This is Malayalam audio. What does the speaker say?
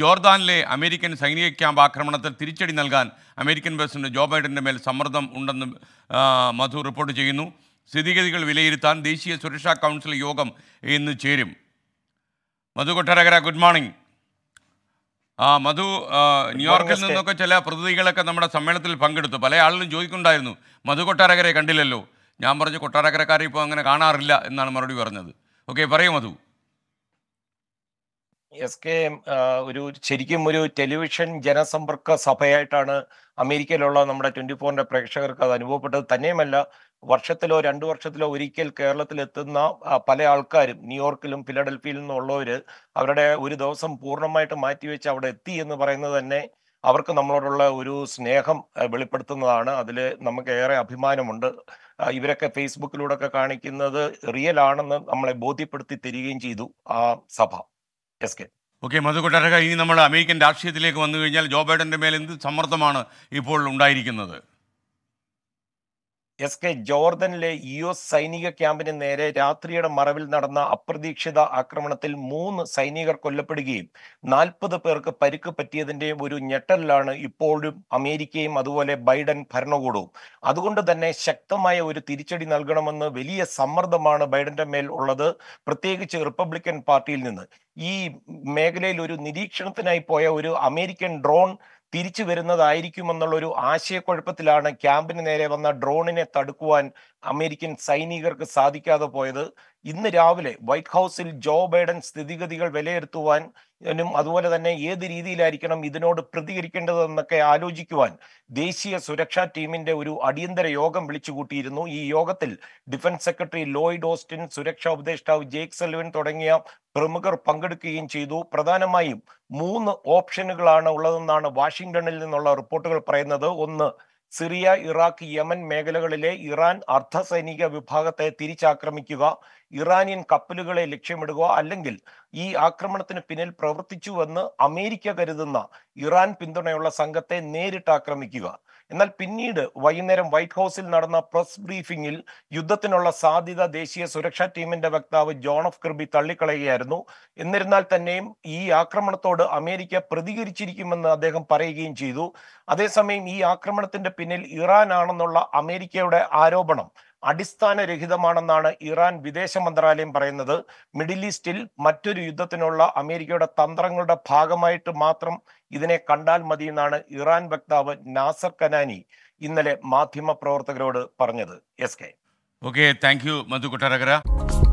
ജോർദാനിലെ അമേരിക്കൻ സൈനിക ക്യാമ്പ് ആക്രമണത്തിൽ തിരിച്ചടി നൽകാൻ അമേരിക്കൻ പ്രസിഡന്റ് ജോ ബൈഡൻ്റെ മേൽ സമ്മർദ്ദം ഉണ്ടെന്ന് മധു റിപ്പോർട്ട് ചെയ്യുന്നു സ്ഥിതിഗതികൾ വിലയിരുത്താൻ ദേശീയ സുരക്ഷാ കൗൺസിൽ യോഗം ഇന്ന് ചേരും മധു കൊട്ടാരകര ഗുഡ് മോർണിംഗ് ആ മധു ന്യൂയോർക്കിൽ നിന്നൊക്കെ ചില പ്രതിനിധികളൊക്കെ നമ്മുടെ സമ്മേളനത്തിൽ പങ്കെടുത്തു പല ആളുകളും ചോദിക്കുന്നുണ്ടായിരുന്നു മധു കൊട്ടാരകരെ കണ്ടില്ലല്ലോ ഞാൻ പറഞ്ഞു കൊട്ടാരകരക്കാരെ ഇപ്പോൾ അങ്ങനെ കാണാറില്ല എന്നാണ് മറുപടി പറഞ്ഞത് ഓക്കെ പറയൂ മധു എസ് കെ ഒരു ശരിക്കും ഒരു ടെലിവിഷൻ ജനസമ്പർക്ക സഭയായിട്ടാണ് അമേരിക്കയിലുള്ള നമ്മുടെ ട്വന്റി ഫോറിന്റെ പ്രേക്ഷകർക്ക് അത് അനുഭവപ്പെട്ടത് തന്നെയുമല്ല വർഷത്തിലോ രണ്ടു വർഷത്തിലോ ഒരിക്കൽ കേരളത്തിൽ എത്തുന്ന പല ആൾക്കാരും ന്യൂയോർക്കിലും ഫിലഡൽഫിയിൽ നിന്നുള്ളവർ അവരുടെ ഒരു ദിവസം പൂർണ്ണമായിട്ട് മാറ്റിവെച്ച് അവിടെ എത്തി എന്ന് പറയുന്നത് തന്നെ അവർക്ക് നമ്മളോടുള്ള ഒരു സ്നേഹം വെളിപ്പെടുത്തുന്നതാണ് അതിൽ നമുക്ക് ഏറെ അഭിമാനമുണ്ട് ഇവരൊക്കെ ഫേസ്ബുക്കിലൂടെ ഒക്കെ കാണിക്കുന്നത് റിയൽ ആണെന്ന് നമ്മളെ ബോധ്യപ്പെടുത്തി തരികയും ചെയ്തു ആ സഭ S K okay Madhu Kottarakkara ഇനി നമ്മൾ അമേരിക്കൻ രാഷ്ട്രീയത്തിലേക്ക് വന്നു കഴിഞ്ഞാൽ ജോ ബൈഡന്റെ മേൽ എന്ത് സമ്മർദ്ദമാണ് ഇപ്പോൾ ഉണ്ടായിരിക്കുന്നത് എസ് കെ ജോർദനിലെ യു എസ് സൈനിക ക്യാമ്പിന് നേരെ രാത്രിയുടെ മറവിൽ നടന്ന അപ്രതീക്ഷിത ആക്രമണത്തിൽ മൂന്ന് സൈനികർ കൊല്ലപ്പെടുകയും നാൽപ്പത് പേർക്ക് പരിക്ക് പറ്റിയതിന്റെ ഒരു ഞെട്ടലിലാണ് ഇപ്പോഴും അമേരിക്കയും അതുപോലെ ബൈഡൻ ഭരണകൂടവും അതുകൊണ്ട് തന്നെ ശക്തമായ ഒരു തിരിച്ചടി നൽകണമെന്ന് വലിയ സമ്മർദ്ദമാണ് ബൈഡന്റെ മേൽ ഉള്ളത് പ്രത്യേകിച്ച് റിപ്പബ്ലിക്കൻ പാർട്ടിയിൽ നിന്ന് ഈ മേഖലയിൽ ഒരു നിരീക്ഷണത്തിനായി പോയ ഒരു അമേരിക്കൻ ഡ്രോൺ തിരിച്ചു വരുന്നതായിരിക്കുമെന്നുള്ളൊരു ആശയക്കുഴപ്പത്തിലാണ് ക്യാമ്പിന് നേരെ വന്ന ഡ്രോണിനെ തടുക്കുവാൻ അമേരിക്കൻ സൈനികർക്ക് സാധിക്കാതെ പോയത് ഇന്ന് രാവിലെ വൈറ്റ് ഹൗസിൽ ജോ ബൈഡൻ സ്ഥിതിഗതികൾ വിലയിരുത്തുവാൻ അതുപോലെ തന്നെ ഏത് രീതിയിലായിരിക്കണം ഇതിനോട് പ്രതികരിക്കേണ്ടതെന്നൊക്കെ ആലോചിക്കുവാൻ ദേശീയ സുരക്ഷാ ടീമിന്റെ ഒരു അടിയന്തര യോഗം വിളിച്ചുകൂട്ടിയിരുന്നു ഈ യോഗത്തിൽ ഡിഫൻസ് സെക്രട്ടറി ലോയിഡ് ഓസ്റ്റിൻ സുരക്ഷാ ഉപദേഷ്ടാവ് ജേക്ക് സെൽവൻ തുടങ്ങിയ പ്രമുഖർ പങ്കെടുക്കുകയും ചെയ്തു പ്രധാനമായും മൂന്ന് ഓപ്ഷനുകളാണ് ഉള്ളതെന്നാണ് വാഷിംഗ്ടണിൽ നിന്നുള്ള റിപ്പോർട്ടുകൾ പറയുന്നത് ഒന്ന് സിറിയ ഇറാഖ് യമൻ മേഖലകളിലെ ഇറാൻ അർദ്ധസൈനിക വിഭാഗത്തെ തിരിച്ചാക്രമിക്കുക ഇറാനിയൻ കപ്പലുകളെ ലക്ഷ്യമിടുക അല്ലെങ്കിൽ ഈ ആക്രമണത്തിന് പിന്നിൽ പ്രവർത്തിച്ചുവെന്ന് അമേരിക്ക കരുതുന്ന ഇറാൻ പിന്തുണയുള്ള സംഘത്തെ നേരിട്ട് ആക്രമിക്കുക എന്നാൽ പിന്നീട് വൈകുന്നേരം വൈറ്റ് ഹൗസിൽ നടന്ന പ്രസ് ബ്രീഫിംഗിൽ യുദ്ധത്തിനുള്ള സാധ്യത ദേശീയ സുരക്ഷാ ടീമിന്റെ വക്താവ് ജോൺ ഓഫ് കിർബി തള്ളിക്കളയുകയായിരുന്നു എന്നിരുന്നാൽ തന്നെയും ഈ ആക്രമണത്തോട് അമേരിക്ക പ്രതികരിച്ചിരിക്കുമെന്ന് അദ്ദേഹം പറയുകയും ചെയ്തു അതേസമയം ഈ ആക്രമണത്തിന്റെ പിന്നിൽ ഇറാൻ ആണെന്നുള്ള അമേരിക്കയുടെ ആരോപണം അടിസ്ഥാനരഹിതമാണെന്നാണ് ഇറാൻ വിദേശ മന്ത്രാലയം പറയുന്നത് മിഡിൽ ഈസ്റ്റിൽ മറ്റൊരു യുദ്ധത്തിനുള്ള അമേരിക്കയുടെ തന്ത്രങ്ങളുടെ ഭാഗമായിട്ട് മാത്രം ഇതിനെ കണ്ടാൽ മതി എന്നാണ് ഇറാൻ വക്താവ് നാസർ കനാനി ഇന്നലെ മാധ്യമ പ്രവർത്തകരോട് പറഞ്ഞത് S K okay thank you Madhu Kottarakkara